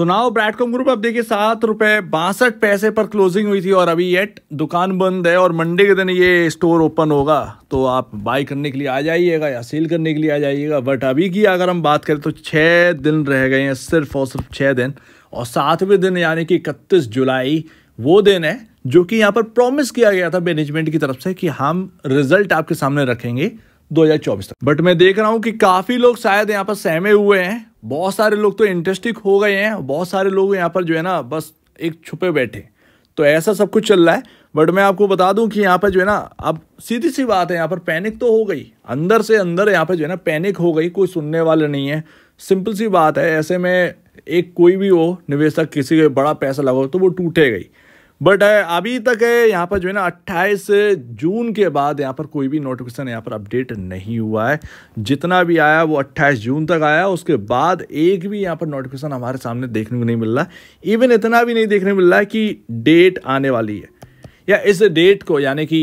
सुनाओ ब्रैडकॉम ग्रुप अब देखिए सात रुपए बासठ पैसे पर क्लोजिंग हुई थी और अभी येट दुकान बंद है और मंडे के दिन ये स्टोर ओपन होगा तो आप बाई करने के लिए आ जाइएगा या सेल करने के लिए आ जाइएगा बट अभी की अगर हम बात करें तो छः दिन रह गए हैं सिर्फ और सिर्फ छः दिन और सातवें दिन यानी कि इकतीस जुलाई वो दिन है जो कि यहाँ पर प्रॉमिस किया गया था मैनेजमेंट की तरफ से कि हम रिजल्ट आपके सामने रखेंगे दो तक बट मैं देख रहा हूँ कि काफी लोग शायद यहाँ पर सहमे हुए हैं बहुत सारे लोग तो इंटरेस्टिंग हो गए हैं बहुत सारे लोग यहाँ पर जो है ना बस एक छुपे बैठे तो ऐसा सब कुछ चल रहा है बट मैं आपको बता दूं कि यहाँ पर जो है ना अब सीधी सी बात है यहाँ पर पैनिक तो हो गई अंदर से अंदर यहाँ पर जो है ना पैनिक हो गई कोई सुनने वाले नहीं है सिंपल सी बात है ऐसे में एक कोई भी हो निवेशक किसी के बड़ा पैसा लगाओ तो वो टूटे गई बट uh, अभी तक है uh, यहाँ पर जो है ना 28 जून के बाद यहाँ पर कोई भी नोटिफिकेशन यहाँ पर अपडेट नहीं हुआ है जितना भी आया वो 28 जून तक आया उसके बाद एक भी यहाँ पर नोटिफिकेशन हमारे सामने देखने को नहीं मिल रहा इवन इतना भी नहीं देखने को मिल रहा है कि डेट आने वाली है या इस डेट को यानी कि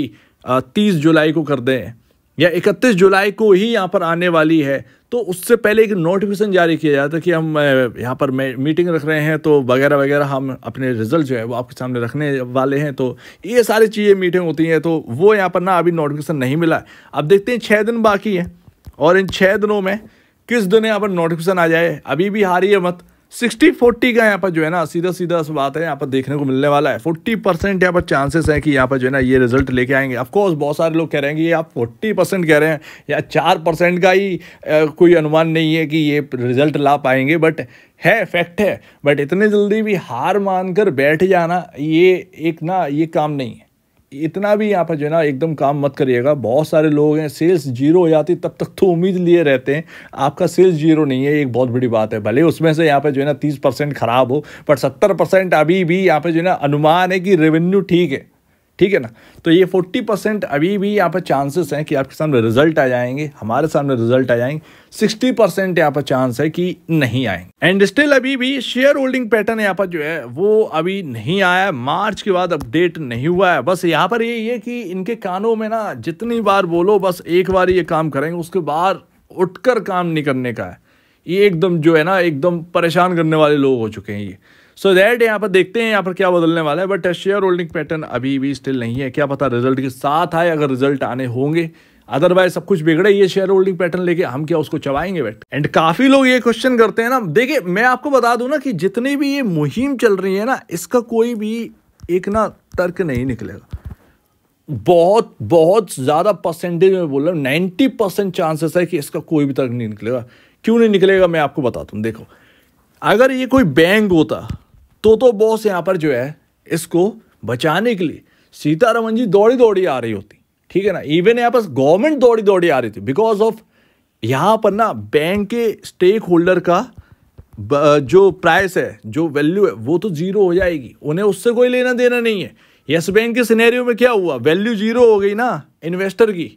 uh, तीस जुलाई को कर दें या इकतीस जुलाई को ही यहाँ पर आने वाली है तो उससे पहले एक नोटिफिकेशन जारी किया जाता है कि हम यहाँ पर मीटिंग रख रहे हैं तो वगैरह वगैरह हम अपने रिजल्ट जो है वो आपके सामने रखने वाले हैं तो ये सारी चीज़ें मीटिंग होती हैं तो वो यहाँ पर ना अभी नोटिफिकेशन नहीं मिला अब देखते हैं छः दिन बाकी हैं और इन छः दिनों में किस दिन यहाँ पर नोटिफिकेशन आ जाए अभी भी हारी है मत सिक्सटी फोर्टी का यहाँ पर जो है ना सीधा सीधा बात है यहाँ पर देखने को मिलने वाला है फोर्टी परसेंट यहाँ पर चांसेस है कि यहाँ पर जो है ना ये रिजल्ट लेके आएंगे ऑफकोर्स बहुत सारे लोग कह रहे हैं कि ये आप फोर्टी परसेंट कह रहे हैं या चार परसेंट का ही आ, कोई अनुमान नहीं है कि ये रिजल्ट ला पाएंगे बट है फैक्ट है बट इतने जल्दी भी हार मान कर बैठ जाना ये एक ना ये काम नहीं है इतना भी यहाँ पर जो है ना एकदम काम मत करिएगा बहुत सारे लोग हैं सेल्स जीरो हो जाती तब तक तो उम्मीद लिए रहते हैं आपका सेल्स जीरो नहीं है एक बहुत बड़ी बात है भले उसमें से यहाँ पर जो है ना तीस परसेंट खराब हो पर सत्तर परसेंट अभी भी यहाँ पर जो है ना अनुमान है कि रेवेन्यू ठीक है ठीक है ना तो ये फोर्टी परसेंट अभी भी यहाँ पर चांसेस हैं कि आपके सामने रिजल्ट आ जाएंगे हमारे सामने रिजल्ट आ जाएंगे सिक्सटी परसेंट यहाँ पर चांस है कि नहीं आएंगे एंड स्टिल अभी भी शेयर होल्डिंग पैटर्न यहाँ पर जो है वो अभी नहीं आया मार्च के बाद अपडेट नहीं हुआ है बस यहाँ पर यही है कि इनके कानों में ना जितनी बार बोलो बस एक बार ये काम करेंगे उसके बाद उठकर काम नहीं करने का है ये एकदम जो है ना एकदम परेशान करने वाले लोग हो चुके हैं ये सो दैट यहाँ पर देखते हैं यहाँ पर क्या बदलने वाला है बट शेयर होल्डिंग पैटर्न अभी भी स्टिल नहीं है क्या पता रिजल्ट के साथ आए अगर रिजल्ट आने होंगे अदरवाइज सब कुछ बिगड़े ये शेयर होल्डिंग पैटर्न लेके हम क्या उसको चबाएंगे बैठ एंड काफी लोग ये क्वेश्चन करते हैं ना देखिए मैं आपको बता दूं ना कि जितनी भी ये मुहिम चल रही है ना इसका कोई भी एक ना तर्क नहीं निकलेगा बहुत बहुत ज़्यादा परसेंटेज में बोल रहा हूँ नाइन्टी परसेंट चांसेस है कि इसका कोई भी तर्क नहीं निकलेगा क्यों नहीं निकलेगा मैं आपको बताता हूँ देखो अगर ये कोई बैंक होता तो तो बॉस यहाँ पर जो है इसको बचाने के लिए सीतारमन जी दौड़ी दौड़ी आ रही होती ठीक है ना इवन यहाँ पर गवर्नमेंट दौड़ी दौड़ी आ रही थी बिकॉज ऑफ यहाँ पर ना बैंक के स्टेक होल्डर का जो प्राइस है जो वैल्यू है वो तो जीरो हो जाएगी उन्हें उससे कोई लेना देना नहीं है यस बैंक के सिनेरियो में क्या हुआ वैल्यू जीरो हो गई ना इन्वेस्टर की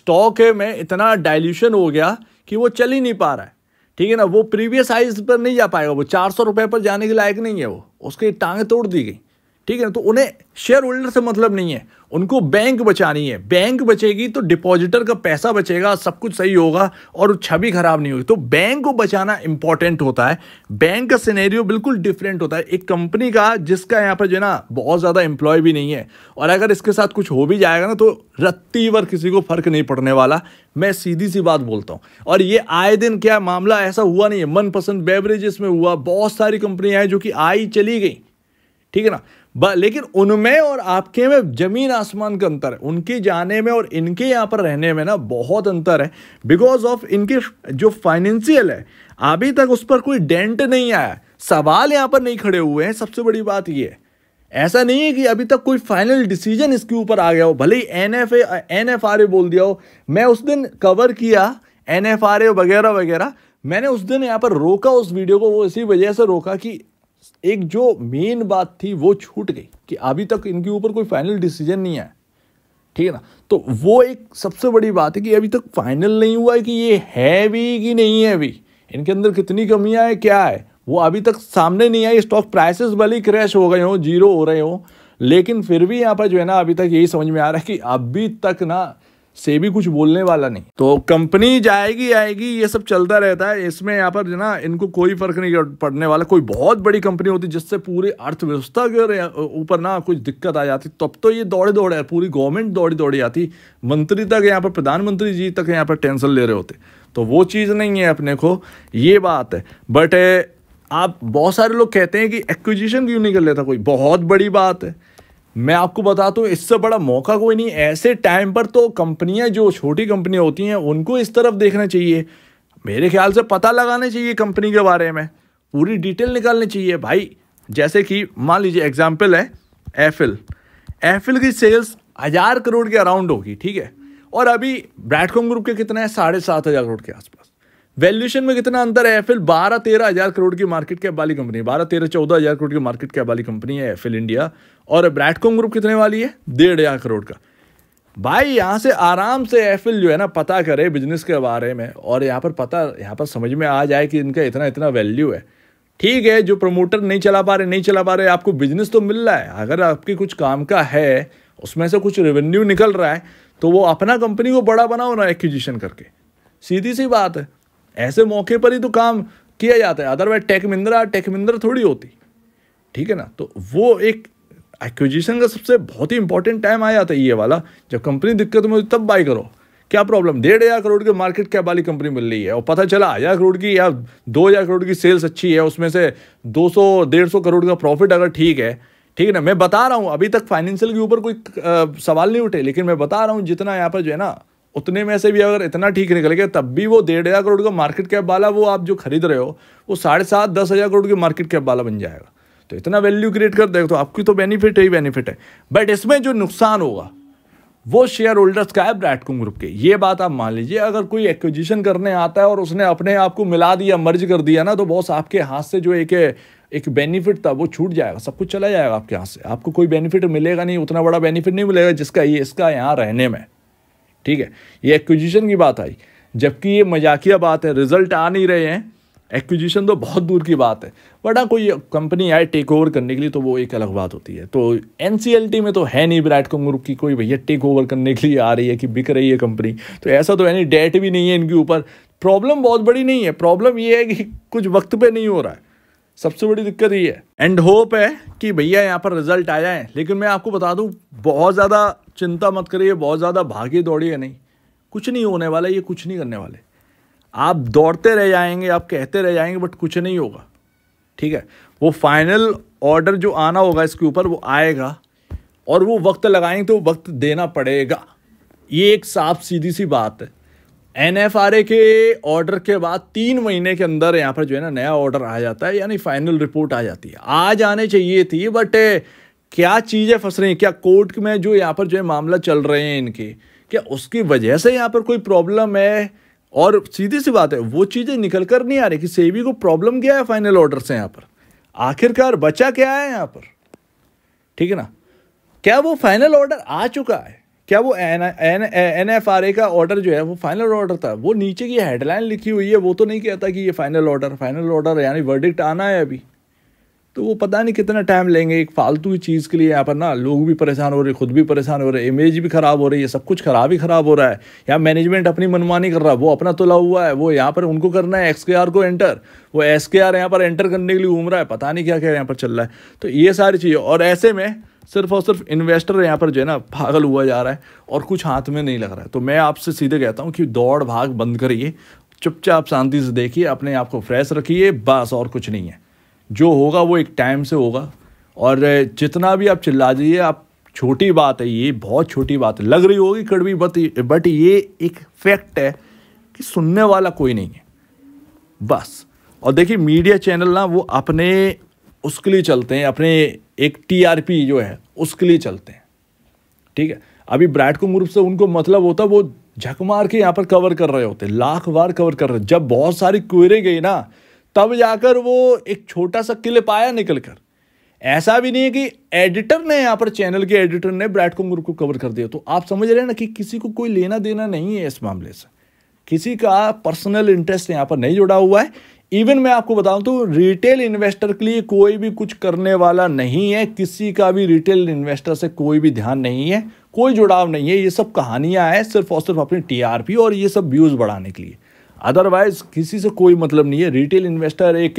स्टॉक में इतना डाइल्यूशन हो गया कि वो चल ही नहीं पा रहा है ठीक है ना वो प्रीवियस साइज पर नहीं जा पाएगा वो चार सौ रुपये पर जाने के लायक नहीं है वो उसकी टांगें तोड़ दी गई ठीक है ना तो उन्हें शेयर होल्डर से मतलब नहीं है उनको बैंक बचानी है बैंक बचेगी तो डिपॉजिटर का पैसा बचेगा सब कुछ सही होगा और छवि खराब नहीं होगी तो बैंक को बचाना इंपॉर्टेंट होता है बैंक का सिनेरियो बिल्कुल डिफरेंट होता है एक कंपनी का जिसका यहाँ पर जो है ना बहुत ज़्यादा एम्प्लॉय भी नहीं है और अगर इसके साथ कुछ हो भी जाएगा ना तो रत्ती भर किसी को फर्क नहीं पड़ने वाला मैं सीधी सी बात बोलता हूँ और ये आए दिन क्या मामला ऐसा हुआ नहीं है मनपसंद बेवरेज इसमें हुआ बहुत सारी कंपनियाँ हैं जो कि आई चली गई ठीक है ना लेकिन उनमें और आपके में जमीन आसमान का अंतर है उनके जाने में और इनके यहाँ पर रहने में ना बहुत अंतर है बिकॉज ऑफ इनके जो फाइनेंशियल है अभी तक उस पर कोई डेंट नहीं आया सवाल यहाँ पर नहीं खड़े हुए हैं सबसे बड़ी बात ये है ऐसा नहीं है कि अभी तक कोई फाइनल डिसीजन इसके ऊपर आ गया हो भले ही N F N F R A बोल दिया हो मैं उस दिन कवर किया एन एफ आर ए वगैरह वगैरह मैंने उस दिन यहाँ पर रोका उस वीडियो को वो इसी वजह से रोका कि एक जो मेन बात थी वो छूट गई कि अभी तक इनके ऊपर कोई फाइनल डिसीजन नहीं आया ठीक है ना तो वो एक सबसे बड़ी बात है कि अभी तक फाइनल नहीं हुआ है कि ये है भी कि नहीं है अभी इनके अंदर कितनी कमियां है क्या है वो अभी तक सामने नहीं आई स्टॉक प्राइसेस भले क्रैश हो गए हों जीरो हो रहे हों लेकिन फिर भी यहाँ पर जो है ना अभी तक यही समझ में आ रहा है कि अभी तक ना से भी कुछ बोलने वाला नहीं तो कंपनी जाएगी आएगी ये सब चलता रहता है इसमें यहाँ पर ना इनको कोई फर्क नहीं पड़ने वाला कोई बहुत बड़ी कंपनी होती जिससे पूरे अर्थव्यवस्था के ऊपर ना कुछ दिक्कत आ जाती तब तो ये दौड़े दौड़े पूरी गवर्नमेंट दौड़ी दौड़ी आती मंत्री तक यहाँ पर प्रधानमंत्री जी तक यहाँ पर टेंशन ले रहे होते तो वो चीज़ नहीं है अपने को ये बात है बट आप बहुत सारे लोग कहते हैं कि एक्विजिशन क्यों नहीं कर लेता कोई बहुत बड़ी बात है मैं आपको बताता हूँ इससे बड़ा मौका कोई नहीं ऐसे टाइम पर तो कंपनियाँ जो छोटी कंपनियाँ होती हैं उनको इस तरफ देखना चाहिए मेरे ख्याल से पता लगाना चाहिए कंपनी के बारे में पूरी डिटेल निकालनी चाहिए भाई जैसे कि मान लीजिए एग्जाम्पल है एफिल एफिल की सेल्स हज़ार करोड़ के अराउंड होगी ठीक है और अभी ब्रैडकॉम ग्रुप के कितने हैं साढ़े सात हज़ार करोड़ के आसपास वैल्यूशन में कितना अंतर है एफएल बारह तेरह हजार करोड़ की मार्केट कैप वाली कंपनी है बारह तेरह चौदह हजार करोड़ की मार्केट कैप वाली कंपनी है एफएल इंडिया और ब्रैडकॉम ग्रुप कितने वाली है डेढ़ हजार करोड़ का भाई यहाँ से आराम से एफिल जो है ना पता करे बिजनेस के बारे में और यहाँ पर पता यहाँ पर समझ में आ जाए कि इनका इतना इतना वैल्यू है ठीक है जो प्रमोटर नहीं चला पा रहे नहीं चला पा रहे आपको बिजनेस तो मिल रहा है अगर आपके कुछ काम का है उसमें से कुछ रेवेन्यू निकल रहा है तो वो अपना कंपनी को बड़ा बनाओ ना एक्विजिशन करके सीधी सी बात है ऐसे मौके पर ही तो काम किया जाता है otherwise Tech Mahindra Tech Mahindra थोड़ी होती ठीक है ना तो वो एक एक्विजिशन का सबसे बहुत ही इंपॉर्टेंट टाइम आ जाता है ये वाला जब कंपनी दिक्कत में तब बाई करो क्या प्रॉब्लम डेढ़ हज़ार करोड़ के मार्केट कैप वाली कंपनी मिल रही है और पता चला हज़ार करोड़ की या दो हज़ार करोड़ की सेल्स अच्छी है उसमें से दो सौ डेढ़ सौ करोड़ का प्रॉफिट अगर ठीक है ठीक है ना मैं बता रहा हूँ अभी तक फाइनेंशियल के ऊपर कोई आ, सवाल नहीं उठे लेकिन मैं बता रहा हूँ जितना यहाँ पर जो है ना उतने में से भी अगर इतना ठीक निकलेगा तब भी वो डेढ़ हज़ार करोड़ का मार्केट कैप वाला वो आप जो खरीद रहे हो वो साढ़े सात दस हज़ार करोड़ के मार्केट कैप वाला बन जाएगा तो इतना वैल्यू क्रिएट कर देगा तो आपकी तो बेनिफिट ही बेनिफिट है बट इसमें जो नुकसान होगा वो शेयर होल्डर्स का है ब्रैटकॉम ग्रुप के ये बात आप मान लीजिए अगर कोई एक्विजिशन करने आता है और उसने अपने आप को मिला दिया मर्ज कर दिया ना तो बॉस आपके हाथ से जो एक एक बेनिफिट था वो छूट जाएगा सब कुछ चला जाएगा आपके हाथ से आपको कोई बेनिफिट मिलेगा नहीं उतना बड़ा बेनिफिट नहीं मिलेगा जिसका ये इसका यहाँ रहने में ठीक है ये एक्विजिशन की बात आई जबकि ये मजाकिया बात है रिजल्ट आ नहीं रहे हैं एक्विजिशन तो बहुत दूर की बात है बट हाँ कोई कंपनी आए टेक ओवर करने के लिए तो वो एक अलग बात होती है तो एन में तो है नहीं विराट कोहली ग्रुप की कोई भैया टेक ओवर करने के लिए आ रही है कि बिक रही है कंपनी तो ऐसा तो यानी डेट भी नहीं है इनके ऊपर प्रॉब्लम बहुत बड़ी नहीं है प्रॉब्लम ये है कि कुछ वक्त पर नहीं हो रहा है सबसे बड़ी दिक्कत ये है एंड होप है कि भैया यहाँ पर रिजल्ट आ जाए लेकिन मैं आपको बता दूँ बहुत ज़्यादा चिंता मत करिए बहुत ज़्यादा भागी दौड़िए नहीं कुछ नहीं होने वाला ये कुछ नहीं करने वाले आप दौड़ते रह जाएंगे आप कहते रह जाएंगे बट कुछ नहीं होगा ठीक है वो फाइनल ऑर्डर जो आना होगा इसके ऊपर वो आएगा और वो वक्त लगाएंगे तो वक्त देना पड़ेगा ये एक साफ सीधी सी बात है एन एफ आर ए के ऑर्डर के बाद तीन महीने के अंदर यहाँ पर जो है ना नया ऑर्डर आ जाता है यानी फाइनल रिपोर्ट आ जाती है आज आने चाहिए थी बट क्या चीज़ें फंस रही हैं क्या कोर्ट में जो यहाँ पर जो है मामला चल रहे हैं इनके क्या उसकी वजह से यहाँ पर कोई प्रॉब्लम है और सीधी सी बात है वो चीज़ें निकल कर नहीं आ रही कि सेबी को प्रॉब्लम क्या है फाइनल ऑर्डर से यहाँ पर आखिरकार बचा क्या है यहाँ पर ठीक है ना क्या वो फाइनल ऑर्डर आ चुका है क्या वो N N F R A का ऑर्डर जो है वो फाइनल ऑर्डर था वो नीचे की हेडलाइन लिखी हुई है वो तो नहीं कहता कि ये फाइनल ऑर्डर फाइनल ऑर्डर यानी वर्डिक्ट आना है अभी तो वो पता नहीं कितना टाइम लेंगे एक फालतू की चीज़ के लिए यहाँ पर ना लोग भी परेशान हो रहे खुद भी परेशान हो रहे इमेज भी ख़राब हो रही है सब कुछ ख़राब ही ख़राब हो रहा है यहाँ मैनेजमेंट अपनी मनमानी कर रहा है वो अपना तुला हुआ है वो यहाँ पर उनको करना है एक्स के आर को एंटर वो एस के आर यहाँ पर एंटर करने के लिए घूम रहा है पता नहीं क्या क्या यहाँ पर चल रहा है तो ये सारी चीज़ें और ऐसे में सिर्फ और सिर्फ इन्वेस्टर यहाँ पर जो है ना पागल हुआ जा रहा है और कुछ हाथ में नहीं लग रहा है तो मैं आपसे सीधे कहता हूँ कि दौड़ भाग बंद करिए चुपचाप शांति से देखिए अपने आप को फ्रेश रखिए बस और कुछ नहीं है जो होगा वो एक टाइम से होगा और जितना भी आप चिल्ला जाइए आप छोटी बात है ये बहुत छोटी बात है लग रही होगी कड़वी बट बट ये एक फैक्ट है कि सुनने वाला कोई नहीं है बस और देखिए मीडिया चैनल ना वो अपने उसके लिए चलते हैं अपने एक टीआरपी जो है उसके लिए चलते हैं ठीक है अभी को मुरूप से उनको मतलब होता वो झक मार के यहाँ पर कवर कर रहे होते लाख बार कवर कर रहे जब बहुत सारी क्वेरी गई ना तब जाकर वो एक छोटा सा क्लिप आया निकल कर ऐसा भी नहीं है कि एडिटर ने यहाँ पर चैनल के एडिटर ने ब्रैट कॉन्गर को कवर कर दिया तो आप समझ रहे हैं ना कि किसी को कोई लेना देना नहीं है इस मामले से किसी का पर्सनल इंटरेस्ट यहाँ पर नहीं जुड़ा हुआ है इवन मैं आपको बताऊं तो रिटेल इन्वेस्टर के लिए कोई भी कुछ करने वाला नहीं है किसी का भी रिटेल इन्वेस्टर से कोई भी ध्यान नहीं है कोई जुड़ाव नहीं है ये सब कहानियां हैं सिर्फ और सिर्फ अपनी टीआरपी और ये सब व्यूज़ बढ़ाने के लिए अदरवाइज किसी से कोई मतलब नहीं है रिटेल इन्वेस्टर एक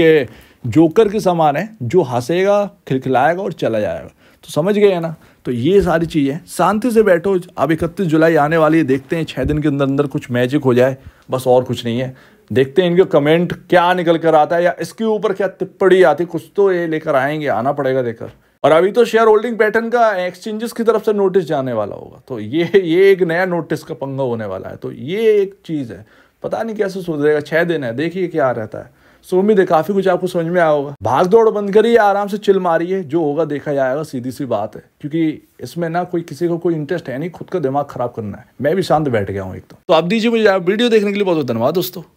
जोकर के समान है जो हंसेगा खिलखिलाएगा और चला जाएगा तो समझ गए ना तो ये सारी चीज़ें शांति से बैठो अब इकतीस जुलाई आने वाली है देखते हैं छः दिन के अंदर अंदर कुछ मैजिक हो जाए बस और कुछ नहीं है देखते हैं इनके कमेंट क्या निकल कर आता है या इसके ऊपर क्या टिप्पणी आती कुछ तो ये लेकर आएंगे आना पड़ेगा देखकर और अभी तो शेयर होल्डिंग पैटर्न का एक्सचेंजेस की तरफ से नोटिस जाने वाला होगा तो ये ये एक नया नोटिस का पंगा होने वाला है तो ये एक चीज़ है पता नहीं कैसे सुधरेगा छह दिन है देखिए क्या रहता है सो उम्मीद है काफ़ी कुछ आपको समझ में आया होगा भाग दौड़ बंद करिए आराम से चिल मारिए जो होगा देखा जाएगा सीधी सी बात है क्योंकि इसमें ना कोई किसी को कोई इंटरेस्ट है नहीं खुद का दिमाग खराब करना है मैं भी शांत बैठ गया हूँ एक तो, तो आप दीजिए मुझे वीडियो देखने के लिए बहुत बहुत धन्यवाद दोस्तों